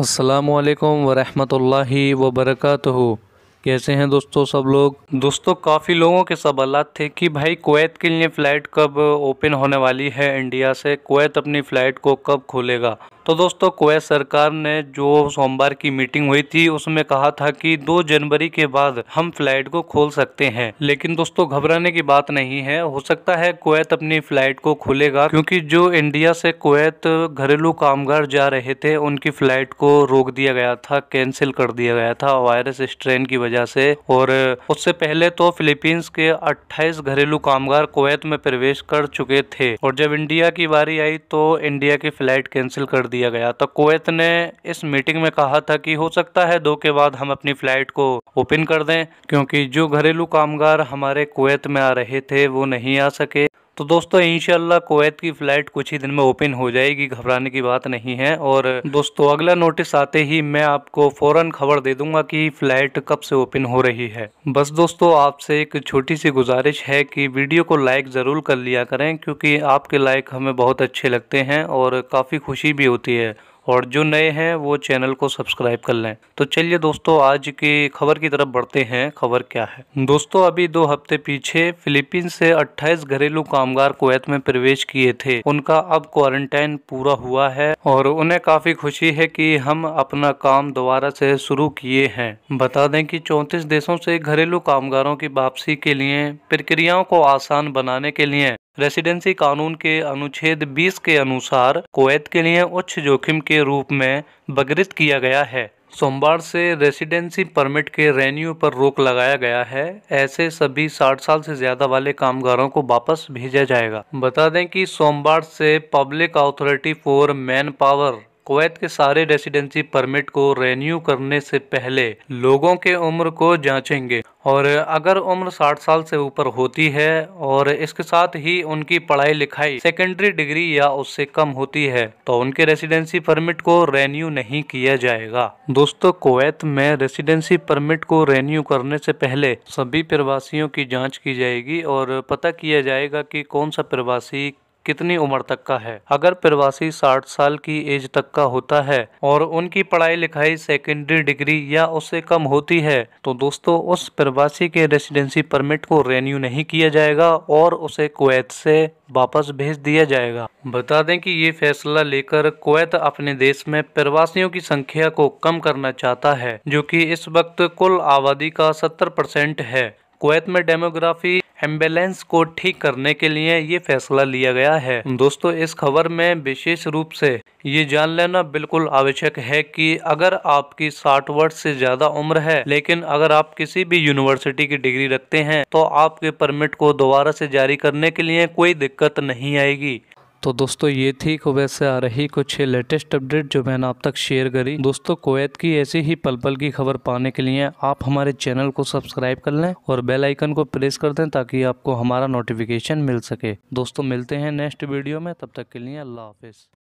असलकम वरहमल वबरक कैसे हैं दोस्तों सब लोग दोस्तों काफ़ी लोगों के सवाल थे कि भाई कुवैत के लिए फ़्लाइट कब ओपन होने वाली है इंडिया से कुवैत अपनी फ़्लाइट को कब खोलेगा तो दोस्तों कुवैत सरकार ने जो सोमवार की मीटिंग हुई थी उसमें कहा था कि 2 जनवरी के बाद हम फ्लाइट को खोल सकते हैं लेकिन दोस्तों घबराने की बात नहीं है हो सकता है कुवैत अपनी फ्लाइट को खोलेगा क्योंकि जो इंडिया से कुवैत घरेलू कामगार जा रहे थे उनकी फ्लाइट को रोक दिया गया था कैंसिल कर दिया गया था वायरस स्ट्रेन की वजह से और उससे पहले तो फिलीपींस के अट्ठाईस घरेलू कामगार कुवैत में प्रवेश कर चुके थे और जब इंडिया की बारी आई तो इंडिया की फ्लाइट कैंसिल कर दिया गया तो कुवैत ने इस मीटिंग में कहा था कि हो सकता है दो के बाद हम अपनी फ्लाइट को ओपन कर दें क्योंकि जो घरेलू कामगार हमारे कुवैत में आ रहे थे वो नहीं आ सके तो दोस्तों इनशाला कोवैत की फ़्लाइट कुछ ही दिन में ओपन हो जाएगी घबराने की बात नहीं है और दोस्तों अगला नोटिस आते ही मैं आपको फ़ौरन खबर दे दूंगा कि फ़्लाइट कब से ओपन हो रही है बस दोस्तों आपसे एक छोटी सी गुजारिश है कि वीडियो को लाइक ज़रूर कर लिया करें क्योंकि आपके लाइक हमें बहुत अच्छे लगते हैं और काफ़ी खुशी भी होती है और जो नए हैं वो चैनल को सब्सक्राइब कर लें तो चलिए दोस्तों आज की खबर की तरफ बढ़ते हैं खबर क्या है दोस्तों अभी दो हफ्ते पीछे फिलीपींस से 28 घरेलू कामगार कुवैत में प्रवेश किए थे उनका अब क्वारंटाइन पूरा हुआ है और उन्हें काफी खुशी है कि हम अपना काम दोबारा से शुरू किए हैं बता दें कि चौंतीस देशों से घरेलू कामगारों की वापसी के लिए प्रक्रियाओं को आसान बनाने के लिए रेसिडेंसी कानून के अनुच्छेद 20 के अनुसार कोवैत के लिए उच्च जोखिम के रूप में बगरित किया गया है सोमवार से रेसिडेंसी परमिट के रेन्यू पर रोक लगाया गया है ऐसे सभी 60 साल से ज़्यादा वाले कामगारों को वापस भेजा जाएगा बता दें कि सोमवार से public authority for manpower Kuwait के सारे रेसिडेंसी परमिट को रेन्यू करने से पहले लोगों के उम्र को जांचेंगे और अगर उम्र 60 साल से ऊपर होती है और इसके साथ ही उनकी पढ़ाई लिखाई सेकेंडरी डिग्री या उससे कम होती है तो उनके रेसिडेंसी परमिट को रेन्यू नहीं किया जाएगा दोस्तों कुवैत में रेसिडेंसी परमिट को रेन्यू करने से पहले सभी प्रवासियों की जांच की जाएगी और पता किया जाएगा कि कौन सा प्रवासी कितनी उम्र तक का है अगर प्रवासी 60 साल की एज तक का होता है और उनकी पढ़ाई लिखाई सेकेंडरी डिग्री या उससे कम होती है तो दोस्तों उस प्रवासी के रेसिडेंसी परमिट को रेन्यू नहीं किया जाएगा और उसे कुवैत से वापस भेज दिया जाएगा बता दें कि ये फैसला लेकर कुवैत अपने देश में प्रवासियों की संख्या को कम करना चाहता है जो कि इस वक्त कुल आबादी का 70 परसेंट है कुवैत में डेमोग्राफी एम्बुलेंस को ठीक करने के लिए ये फैसला लिया गया है दोस्तों इस खबर में विशेष रूप से ये जान लेना बिल्कुल आवश्यक है कि अगर आपकी साठ वर्ष से ज्यादा उम्र है लेकिन अगर आप किसी भी यूनिवर्सिटी की डिग्री रखते हैं तो आपके परमिट को दोबारा से जारी करने के लिए कोई दिक्कत नहीं आएगी तो दोस्तों ये थी कुवैत से आ रही कुछ लेटेस्ट अपडेट जो मैंने आप तक शेयर करी दोस्तों कुवैत की ऐसी ही पल पल की खबर पाने के लिए आप हमारे चैनल को सब्सक्राइब कर लें और बेल आइकन को प्रेस कर दें ताकि आपको हमारा नोटिफिकेशन मिल सके दोस्तों मिलते हैं नेक्स्ट वीडियो में तब तक के लिए अल्लाह हाफिज़